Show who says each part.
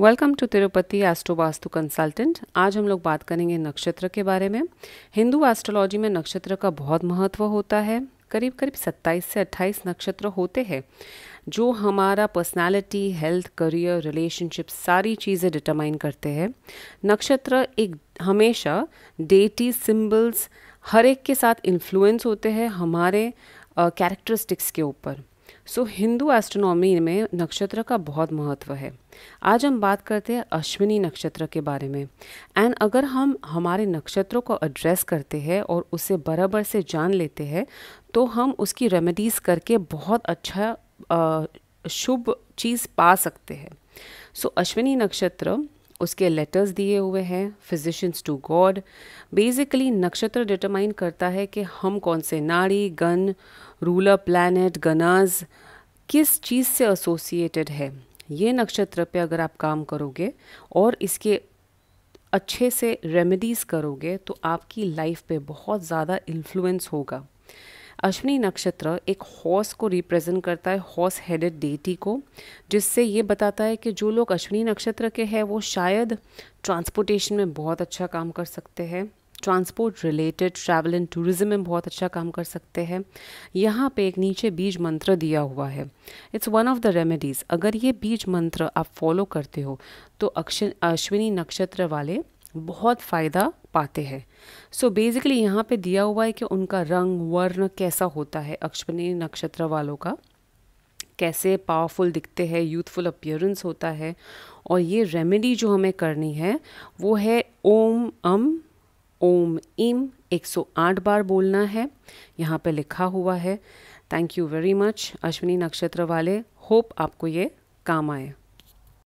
Speaker 1: welcome to Tirupati astro vastu consultant आज हम लोग बात करेंगे नक्षत्र के बारे में हिंदू एस्ट्रोलॉजी में नक्षत्र का बहुत महत्व होता है करीब करीब 27 से 28 नक्षत्र होते हैं जो हमारा पर्सनालिटी हेल्थ करियर रिलेशनशिप सारी चीज़ें डिटरमाइन करते हैं नक्षत्र एक हमेशा डेटी सिम्बल्स हर एक के साथ इन्फ्लुएंस होते हैं हमारे कैरेक्टरिस्टिक्स के ऊपर सो so, हिंदू एस्ट्रोनॉमी में नक्षत्र का बहुत महत्व है आज हम बात करते हैं अश्विनी नक्षत्र के बारे में एंड अगर हम हमारे नक्षत्रों को एड्रेस करते हैं और उसे बराबर से जान लेते हैं तो हम उसकी रेमेडीज़ करके बहुत अच्छा शुभ चीज़ पा सकते हैं सो so, अश्विनी नक्षत्र उसके लेटर्स दिए हुए हैं फिजिशंस टू गॉड बेसिकली नक्षत्र डिटरमाइन करता है कि हम कौन से नाड़ी गन रूलर प्लानट गनाज किस चीज़ से एसोसिएटेड है ये नक्षत्र पे अगर आप काम करोगे और इसके अच्छे से रेमेडीज़ करोगे तो आपकी लाइफ पे बहुत ज़्यादा इन्फ्लुएंस होगा अश्विनी नक्षत्र एक हॉर्स को रिप्रेजेंट करता है हॉर्स हेडेड डेटी को जिससे ये बताता है कि जो लोग अश्विनी नक्षत्र के हैं वो शायद ट्रांसपोर्टेशन में बहुत अच्छा काम कर सकते हैं transport related travel and tourism में बहुत अच्छा काम कर सकते हैं यहाँ पे एक नीचे बीज मंत्र दिया हुआ है it's one of the remedies अगर ये बीज मंत्र आप फॉलो करते हो तो अक्ष अश्विनी नक्षत्र वाले बहुत फ़ायदा पाते हैं सो बेसिकली यहाँ पे दिया हुआ है कि उनका रंग वर्ण कैसा होता है अक्षपनी नक्षत्र वालों का कैसे पावरफुल दिखते हैं यूथफुल अपियरेंस होता है और ये रेमेडी जो हमें करनी है वो है ओम अम ओम इम 108 बार बोलना है यहाँ पे लिखा हुआ है thank you very much Ashwini नक्षत्र वाले होप आपको ये काम आए